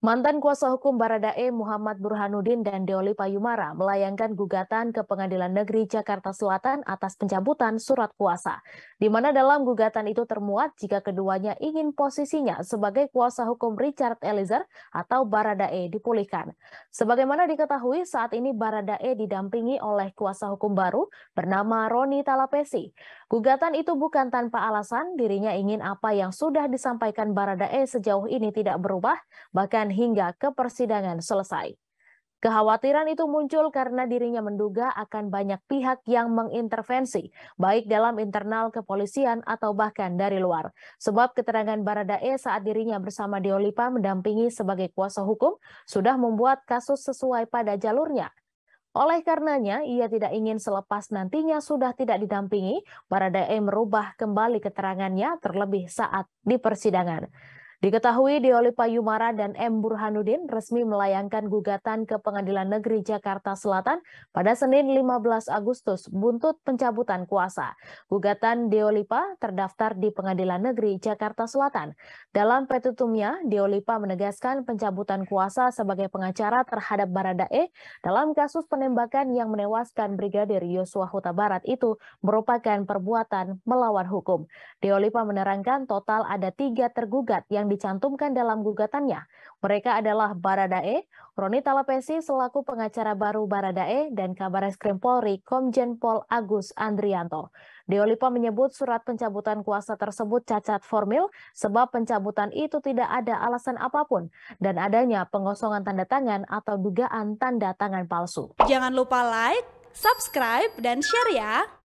Mantan kuasa hukum Baradae Muhammad Burhanuddin dan Deoli Payumara melayangkan gugatan ke Pengadilan Negeri Jakarta Selatan atas pencabutan surat kuasa, di mana dalam gugatan itu termuat jika keduanya ingin posisinya sebagai kuasa hukum Richard Eliezer atau Baradae dipulihkan. Sebagaimana diketahui, saat ini Baradae didampingi oleh kuasa hukum baru bernama Roni Talapesi. Gugatan itu bukan tanpa alasan, dirinya ingin apa yang sudah disampaikan Baradae sejauh ini tidak berubah, bahkan hingga ke persidangan selesai. Kekhawatiran itu muncul karena dirinya menduga akan banyak pihak yang mengintervensi, baik dalam internal kepolisian atau bahkan dari luar. Sebab keterangan Baradae saat dirinya bersama Deolipa mendampingi sebagai kuasa hukum sudah membuat kasus sesuai pada jalurnya. Oleh karenanya, ia tidak ingin selepas nantinya sudah tidak didampingi, Baradae merubah kembali keterangannya terlebih saat di persidangan. Diketahui oleh Payumara dan M. Burhanuddin resmi melayangkan gugatan ke Pengadilan Negeri Jakarta Selatan pada Senin 15 Agustus buntut pencabutan kuasa. Gugatan Deolipa terdaftar di Pengadilan Negeri Jakarta Selatan. Dalam petutumnya, Deolipa menegaskan pencabutan kuasa sebagai pengacara terhadap Baradae dalam kasus penembakan yang menewaskan Brigadir Yosua Huta Barat itu merupakan perbuatan melawan hukum. Deolipa menerangkan total ada tiga tergugat yang dicantumkan dalam gugatannya. Mereka adalah Baradae, Roni Talapesi selaku pengacara baru Baradae, dan Kabar Eskrim Polri Komjen Pol Agus Andrianto. Deolipa menyebut surat pencabutan kuasa tersebut cacat formil sebab pencabutan itu tidak ada alasan apapun dan adanya pengosongan tanda tangan atau dugaan tanda tangan palsu. Jangan lupa like, subscribe, dan share ya!